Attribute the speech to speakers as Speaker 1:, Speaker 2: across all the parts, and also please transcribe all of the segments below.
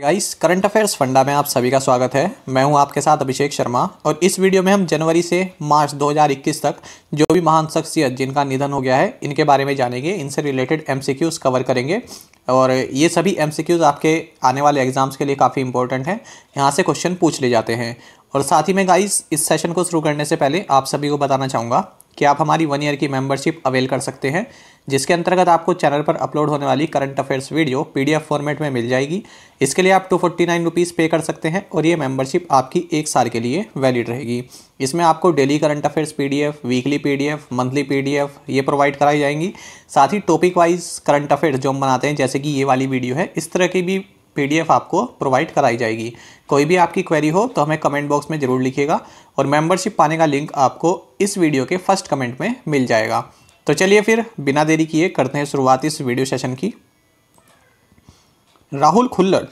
Speaker 1: Guys current affairs funda में आप सभी का स्वागत है मैं हूं आपके साथ अभिषेक शर्मा और इस वीडियो में हम जनवरी से मार्च 2021 तक जो भी महान शख्सियत जिनका निधन हो गया है इनके बारे में जानेंगे इनसे रिलेटेड एमसीक्यूज कवर करेंगे और ये सभी एमसीक्यूज आपके आने वाले एग्जाम्स के लिए काफ़ी इंपॉर्टेंट हैं यहाँ से क्वेश्चन पूछ ले जाते हैं और साथ ही में गाइस इस सेशन को शुरू करने से पहले आप सभी को बताना चाहूँगा कि आप हमारी वन ईयर की मेंबरशिप अवेल कर सकते हैं जिसके अंतर्गत आपको चैनल पर अपलोड होने वाली current affairs video PDF format में मिल जाएगी इसके लिए आप टू फोर्टी नाइन रुपीज़ पे कर सकते हैं और ये मेंबरशिप आपकी एक साल के लिए वैलिड रहेगी इसमें आपको daily current affairs PDF weekly PDF monthly PDF ये प्रोवाइड कराई जाएंगी साथ ही टॉपिक वाइज करंट अफेयर्स जो हम बनाते हैं जैसे कि ये वाली वीडियो है इस तरह की भी पीडीएफ आपको प्रोवाइड कराई जाएगी कोई भी आपकी क्वेरी हो तो हमें कमेंट बॉक्स में ज़रूर लिखिएगा और मेंबरशिप पाने का लिंक आपको इस वीडियो के फर्स्ट कमेंट में मिल जाएगा तो चलिए फिर बिना देरी किए करते हैं शुरुआत इस वीडियो सेशन की राहुल खुल्लर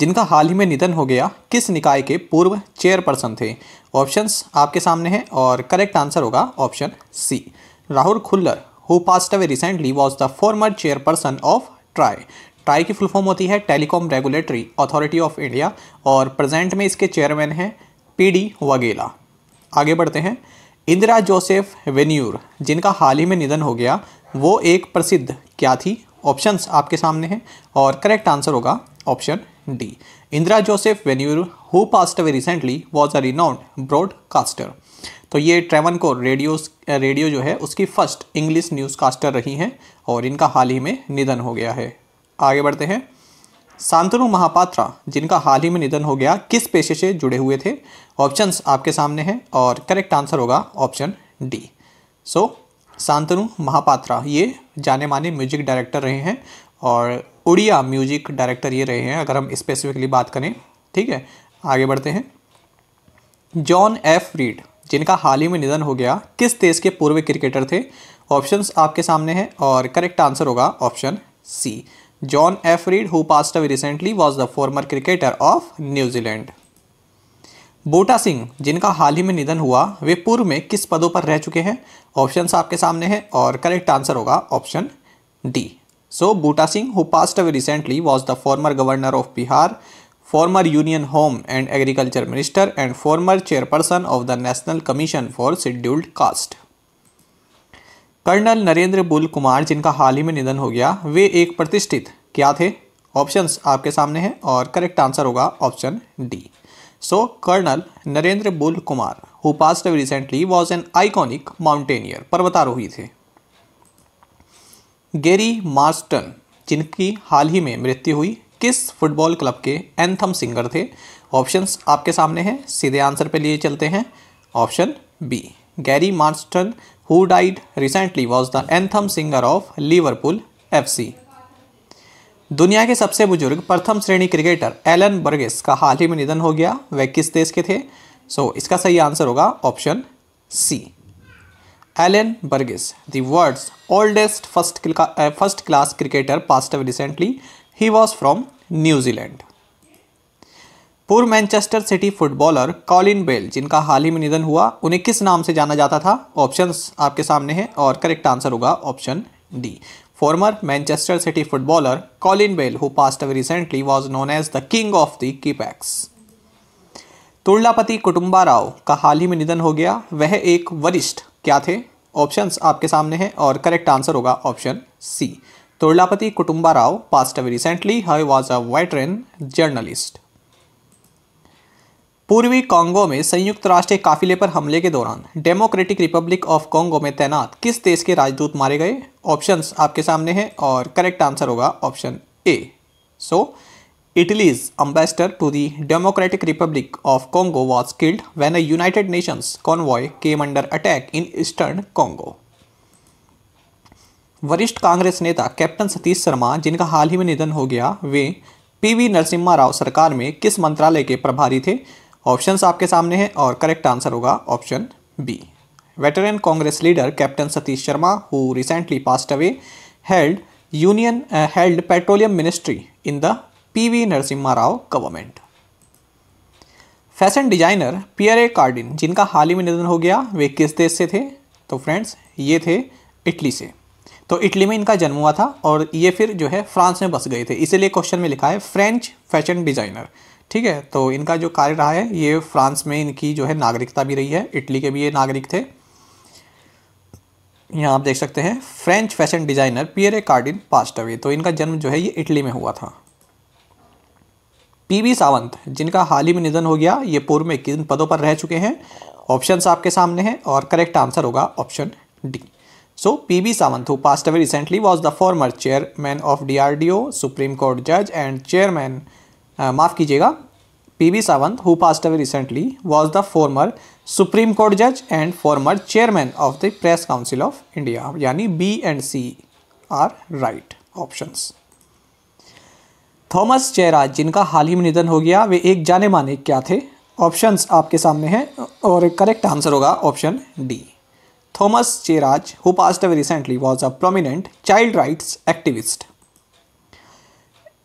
Speaker 1: जिनका हाल ही में निधन हो गया किस निकाय के पूर्व चेयरपर्सन थे ऑप्शंस आपके सामने हैं और करेक्ट आंसर होगा option C Rahul Khullar who passed away recently was the former chairperson of TRAI TRAI की फुल फॉर्म होती है telecom regulatory authority of India और प्रेजेंट में इसके चेयरमैन हैं पी डी वगेला आगे बढ़ते हैं इंदिरा जोसेफ वेन्यूर जिनका हाल ही में निधन हो गया वो एक प्रसिद्ध क्या थी ऑप्शंस आपके सामने हैं और करेक्ट आंसर होगा option D Indira Joseph Venniyoor who passed away recently was a renowned broadcaster तो ये ट्रेवन को रेडियो रेडियो जो है उसकी फर्स्ट इंग्लिश न्यूज़ कास्टर रही हैं और इनका हाल ही में निधन हो गया है आगे बढ़ते हैं शांतनु महापात्रा जिनका हाल ही में निधन हो गया किस पेशे से जुड़े हुए थे ऑप्शंस आपके सामने हैं और करेक्ट आंसर होगा option D so Shantanu Mahapatra ये जाने माने म्यूजिक डायरेक्टर रहे हैं और उड़िया म्यूजिक डायरेक्टर ये रहे हैं अगर हम स्पेसिफिकली बात करें ठीक है आगे बढ़ते हैं जॉन एफ रीड जिनका हाल ही में निधन हो गया किस देश के पूर्व क्रिकेटर थे ऑप्शंस आपके सामने हैं और करेक्ट आंसर होगा option C John F. Reed, who passed away recently, was the former cricketer of New Buta Singh जिनका हाल ही में निधन हुआ वे पूर्व में किस पदों पर रह चुके हैं ऑप्शन आपके सामने हैं और करेक्ट आंसर होगा option D so Buta Singh who passed away recently was the former governor of Bihar former union home and agriculture minister and former chairperson of the national commission for scheduled caste colonel Narendra Bull Kumar जिनका हाल ही में निधन हो गया वे एक प्रतिष्ठित क्या थे ऑप्शंस आपके सामने हैं और करेक्ट आंसर होगा option D so colonel Narendra Bull Kumar who passed recently was an iconic mountaineer पर्वतारोही थे गेरी मार्स्टन जिनकी हाल ही में मृत्यु हुई किस फुटबॉल क्लब के एंथम सिंगर थे ऑप्शंस आपके सामने हैं सीधे आंसर पे लिए चलते हैं option B Gerry Marsden who died recently was the anthem singer of Liverpool FC. दुनिया के सबसे बुजुर्ग प्रथम श्रेणी क्रिकेटर एलन बर्गेस का हाल ही में निधन हो गया वह किस देश के थे सो so, इसका सही आंसर होगा option C Alan Burgess the world's oldest first first class cricketer passed recently he was from New Zealand पूर्व Manchester City footballer Colin Bell जिनका हाल ही में निधन हुआ उन्हें किस नाम से जाना जाता था ऑप्शंस आपके सामने हैं और करेक्ट आंसर होगा option D former Manchester City footballer Colin Bell who passed away recently was known as the king of the Kippax Turlapati Kutumba Rao का हाल ही में निधन हो गया वह एक वरिष्ठ क्या थे ऑप्शंस आपके सामने हैं और करेक्ट आंसर होगा option C Turlapati Kutumba Rao passed away recently he was a veteran journalist पूर्वी कांगो में संयुक्त राष्ट्र के काफिले पर हमले के दौरान डेमोक्रेटिक रिपब्लिक ऑफ कांगो में तैनात किस देश के राजदूत मारे गए ऑप्शंस आपके सामने हैं और करेक्ट आंसर होगा option A so Italy's ambassador to the democratic republic of Congo was killed when a United Nations convoy came under attack in eastern Congo वरिष्ठ कांग्रेस नेता कैप्टन सतीश शर्मा जिनका हाल ही में निधन हो गया वे पीवी नरसिम्हा राव सरकार में किस मंत्रालय के प्रभारी थे ऑप्शंस आपके सामने हैं और करेक्ट आंसर होगा option B veteran Congress leader captain Satish Sharma who recently pass away held union held petroleum ministry in the P V Narasimha Rao government fashion designer Pierre Cardin जिनका हाल ही में निधन हो गया वे किस देश से थे तो फ्रेंड्स ये थे इटली से तो इटली में इनका जन्म हुआ था और ये फिर जो है फ्रांस में बस गए थे इसीलिए क्वेश्चन में लिखा है फ्रेंच फैशन डिजाइनर ठीक है तो इनका जो कार्य रहा है ये फ्रांस में इनकी जो है नागरिकता भी रही है इटली के भी ये नागरिक थे यहाँ आप देख सकते हैं French fashion designer Pierre Cardin passed away तो इनका जन्म जो है ये इटली में हुआ था पीवी सावंत जिनका हाल ही में निधन हो गया ये पूर्व में किन पदों पर रह चुके हैं ऑप्शंस आपके सामने हैं और करेक्ट आंसर होगा option D so P V Sawant who passed away recently was the former chairman of D R D O supreme court जज एंड चेयरमैन माफ़ कीजिएगा P B Sawant who passed away recently was the former supreme court जज and former chairman of the press council of India यानी B and C are right option Thomas Cheraj जिनका हाल ही में निधन हो गया वे एक जाने माने क्या थे ऑप्शंस आपके सामने हैं और करेक्ट आंसर होगा option D Thomas Cheraj who passed away recently was a prominent child rights activist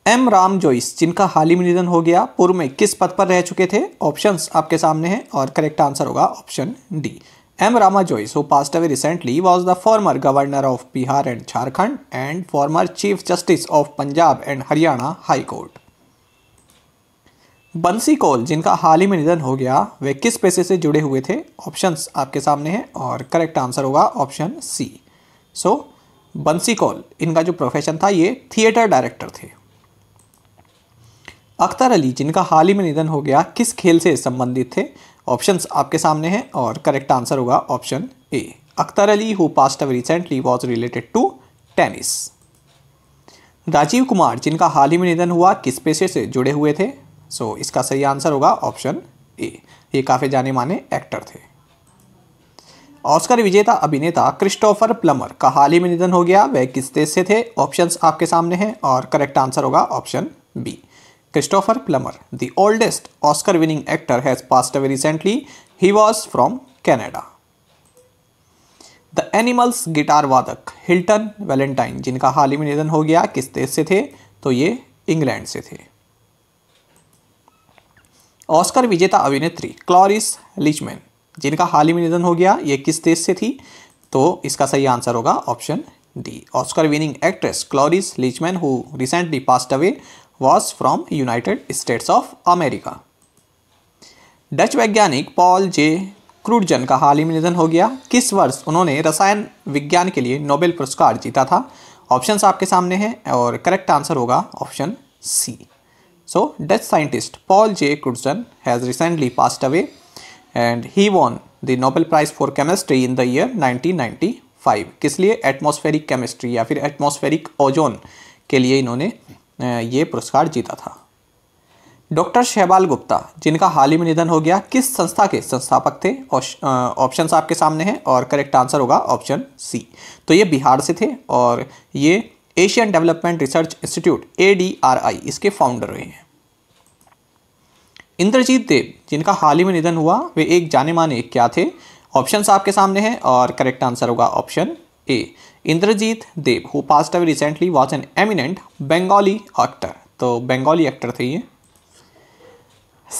Speaker 1: M Rama Jois जिनका हाल ही में निधन हो गया पूर्व में किस पद पर रह चुके थे ऑप्शंस आपके सामने हैं और करेक्ट आंसर होगा option D M Rama Jois who passed away recently was the former governor of Bihar and Jharkhand and former chief justice of Punjab and Haryana high court Bansi Kaul जिनका हाल ही में निधन हो गया वे किस पेशे से जुड़े हुए थे ऑप्शंस आपके सामने हैं और करेक्ट आंसर होगा option C so Bansi Kaul इनका जो प्रोफेशन था ये थिएटर डायरेक्टर थे अख्तर अली जिनका हाल ही में निधन हो गया किस खेल से संबंधित थे ऑप्शंस आपके सामने हैं और करेक्ट आंसर होगा option A Akhtar Ali who passed away recently was related to tennis Rajiv Kumar जिनका हाल ही में निधन हुआ किस पेशे से जुड़े हुए थे सो so, इसका सही आंसर होगा ऑप्शन ए ये काफ़ी जाने माने एक्टर थे ऑस्कर विजेता अभिनेता क्रिस्टोफर प्लमर का हाल ही में निधन हो गया वह किस देश से थे ऑप्शंस आपके सामने हैं और करेक्ट आंसर होगा option B Christopher Plummer, the oldest Oscar winning actor, has passed away recently. He was from Canada. The Animals guitar वादक Hilton Valentine, जिनका हाल ही में निधन हो गया किस देश से थे तो ये इंग्लैंड से थे ऑस्कर विजेता अभिनेत्री क्लॉरिस लिचमैन जिनका हाल ही में निधन हो गया ये किस देश से थी तो इसका सही आंसर होगा option D Oscar winning actress Cloris Leachman who recently passed away was from United States of America Dutch वैज्ञानिक पॉल जे क्रूडजन का हाल ही में निधन हो गया किस वर्ष उन्होंने रसायन विज्ञान के लिए नोबेल पुरस्कार जीता था ऑप्शंस आपके सामने हैं और करेक्ट आंसर होगा option C so Dutch scientist Paul J Crutzen has recently passed away and he won the Nobel prize for chemistry in the year five किस लिए एटमोस्फेरिक केमिस्ट्री या फिर एटमोस्फेरिक ओजोन के लिए इन्होंने ये पुरस्कार जीता था डॉक्टर शहबाल गुप्ता जिनका हाल ही में निधन हो गया किस संस्था के संस्थापक थे ऑप्शंस आपके सामने हैं और करेक्ट आंसर होगा ऑप्शन सी तो ये बिहार से थे और ये एशियन डेवलपमेंट रिसर्च इंस्टीट्यूट ए इसके फाउंडर रहे हैं इंद्रजीत देव जिनका हाल ही में निधन हुआ वे एक जाने माने क्या थे ऑप्शंस आपके सामने हैं और करेक्ट आंसर होगा option A Indrajit Dev who passed away recently was an eminent Bengali actor तो बंगाली एक्टर थे ये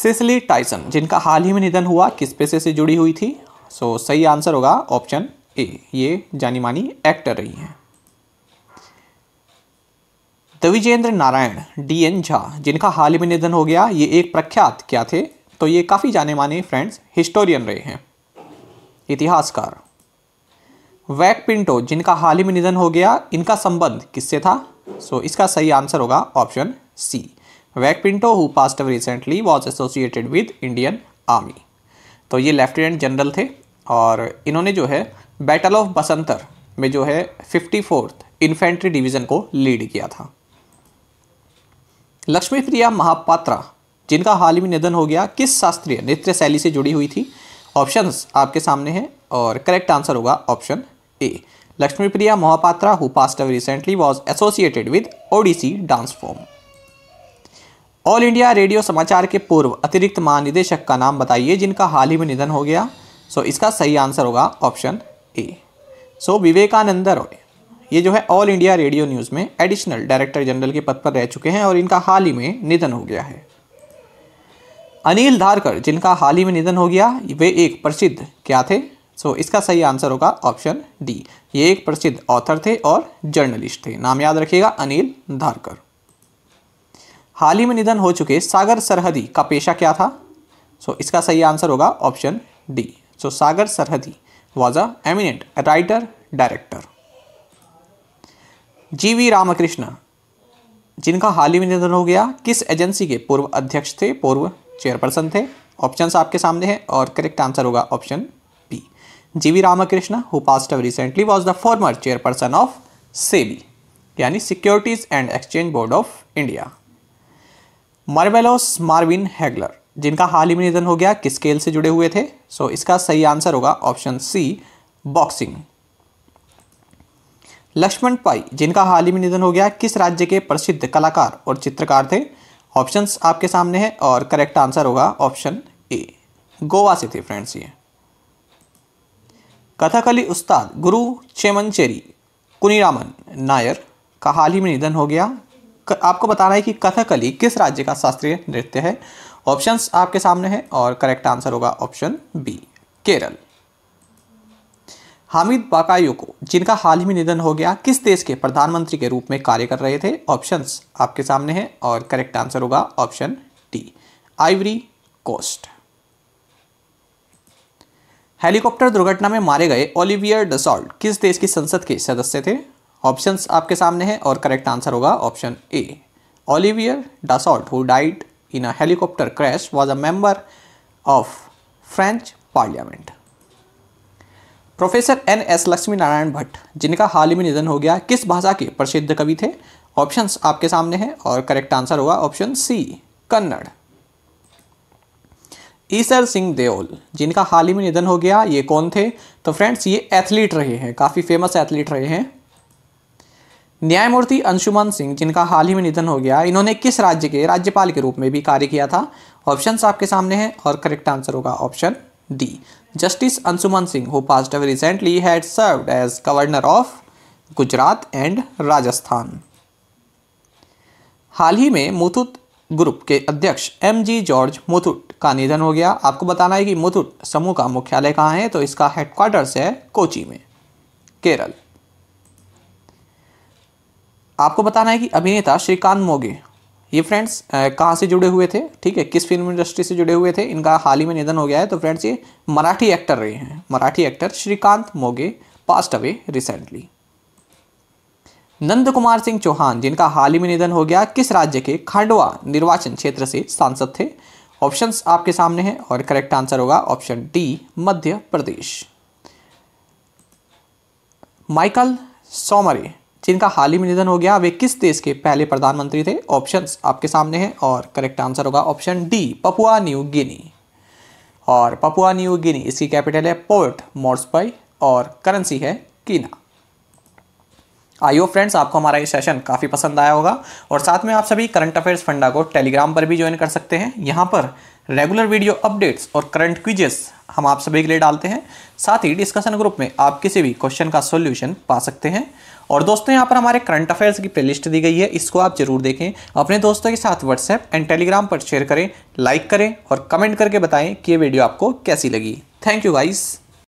Speaker 1: सिसली टाइसन जिनका हाल ही में निधन हुआ किस पेशे से जुड़ी हुई थी सो so, सही आंसर होगा ऑप्शन ए ये जानी मानी एक्टर रही हैं दविजेंद्र नारायण डी एन झा जिनका हाल ही में निधन हो गया ये एक प्रख्यात क्या थे तो ये काफ़ी जाने माने फ्रेंड्स हिस्टोरियन रहे हैं इतिहासकार वैक पिंटो जिनका हाल ही में निधन हो गया इनका संबंध किससे था सो so, इसका सही आंसर होगा ऑप्शन सी वैक Pinto who passed recently was associated with Indian army तो ये लेफ्टिनेंट जनरल थे और इन्होंने जो है बैटल ऑफ बसंतर में जो है फिफ्टी फोर्थ इन्फेंट्री डिवीज़न को लीड किया था लक्ष्मी प्रिया महापात्रा जिनका हाल ही में निधन हो गया किस शास्त्रीय नृत्य शैली से जुड़ी हुई थी ऑप्शंस आपके सामने हैं और करेक्ट आंसर होगा option A Lakshmi Priya Mohapatra, who passed away recently, was associated with Odissi dance all India radio समाचार के पूर्व अतिरिक्त महानिदेशक का नाम बताइए जिनका हाल ही में निधन हो गया सो so, इसका सही आंसर होगा option A so Vivekananda Roy ये जो है ऑल इंडिया रेडियो न्यूज़ में एडिशनल डायरेक्टर जनरल के पद पर रह चुके हैं और इनका हाल ही में निधन हो गया है अनिल धारकर जिनका हाल ही में निधन हो गया वे एक प्रसिद्ध क्या थे सो so, इसका सही आंसर होगा ऑप्शन डी ये एक प्रसिद्ध ऑथर थे और जर्नलिस्ट थे नाम याद रखिएगा अनिल धारकर हाल ही में निधन हो चुके सागर सरहदी का पेशा क्या था सो so, इसका सही आंसर होगा option D so Sagar Sarhadi was a eminent writer director G V Ramakrishna जिनका हाल ही में निधन हो गया किस एजेंसी के पूर्व अध्यक्ष थे पूर्व चेयरपर्सन थे ऑप्शंस आपके सामने हैं और करेक्ट आंसर होगा option G V Ramakrishna who passed away recently was the former chairperson of SEBI यानी securities and exchange board of India marvelous Marvin Hagler जिनका हाल ही में निधन हो गया किस खेल से जुड़े हुए थे सो so, इसका सही आंसर होगा option C boxing Lakshman Pai जिनका हाल ही में निधन हो गया किस राज्य के प्रसिद्ध कलाकार और चित्रकार थे ऑप्शंस आपके सामने हैं और करेक्ट आंसर होगा ऑप्शन ए गोवा से थे फ्रेंड्स ये कथाकली उस्ताद गुरु चेमनचेरी कुनीरामन नायर का हाल ही में निधन हो गया आपको बताना है कि कथकली किस राज्य का शास्त्रीय नृत्य है ऑप्शंस आपके सामने हैं और करेक्ट आंसर होगा option B Kerala Hamid Bakayoko को जिनका हाल ही में निधन हो गया किस देश के प्रधानमंत्री के रूप में कार्य कर रहे थे ऑप्शंस आपके सामने हैं और करेक्ट आंसर होगा option D Ivory Coast helicopter दुर्घटना में मारे गए ओलिवियर डसॉल्ट किस देश की संसद के सदस्य थे ऑप्शंस आपके सामने हैं और करेक्ट आंसर होगा option A Olivier Dassault who died in a helicopter crash was a member of French parliament professor N S Lakshmi Narayan Bhatt जिनका हाल ही में निधन हो गया किस भाषा के प्रसिद्ध कवि थे ऑप्शंस आपके सामने हैं और करेक्ट आंसर होगा ऑप्शन सी कन्नड़ ईसर सिंह देओल जिनका हाल ही में निधन हो गया ये कौन थे तो फ्रेंड्स ये एथलीट रहे हैं काफ़ी फेमस एथलीट रहे हैं न्यायमूर्ति अंशुमान सिंह जिनका हाल ही में निधन हो गया इन्होंने किस राज्य के राज्यपाल के रूप में भी कार्य किया था ऑप्शन आपके सामने हैं और करेक्ट आंसर होगा option D justice Anshuman Singh who passed away recently had served as governor of Gujarat and Rajasthan हाल ही में मुथुत ग्रुप के अध्यक्ष एम जी जॉर्ज मुथुट का निधन हो गया आपको बताना है कि मुथुट समूह का मुख्यालय कहाँ है तो इसका हेडक्वार्टर्स है कोची में केरल आपको बताना है कि अभिनेता श्रीकांत मोगे ये फ्रेंड्स कहाँ से जुड़े हुए थे ठीक है किस फिल्म इंडस्ट्री से जुड़े हुए थे इनका हाल ही में निधन हो गया है तो फ्रेंड्स ये मराठी एक्टर रहे हैं Marathi actor Shrikant Moghe passed away recently Nand Kumar Singh Chauhan जिनका हाल ही में निधन हो गया किस राज्य के खांडवा निर्वाचन क्षेत्र से सांसद थे ऑप्शंस आपके सामने हैं और करेक्ट आंसर होगा option D Madhya Pradesh Michael Somare जिनका हाल ही में निधन हो गया वे किस देश के पहले प्रधानमंत्री थे ऑप्शंस आपके सामने हैं और करेक्ट आंसर होगा option D Papua New Guinea और पपुआ न्यू गिनी इसकी कैपिटल है पोर्ट मोर्सपाई और करेंसी है कीना आई होप फ्रेंड्स आपको हमारा ये सेशन काफ़ी पसंद आया होगा और साथ में आप सभी करंट अफेयर्स फंडा को टेलीग्राम पर भी ज्वाइन कर सकते हैं यहाँ पर रेगुलर वीडियो अपडेट्स और करंट क्विजेस हम आप सभी के लिए डालते हैं साथ ही डिस्कशन ग्रुप में आप किसी भी क्वेश्चन का सोल्यूशन पा सकते हैं और दोस्तों यहाँ पर हमारे करंट अफेयर्स की प्लेलिस्ट दी गई है इसको आप जरूर देखें अपने दोस्तों के साथ व्हाट्सएप एंड टेलीग्राम पर शेयर करें लाइक करें और कमेंट करके बताएं कि ये वीडियो आपको कैसी लगी थैंक यू गाइज़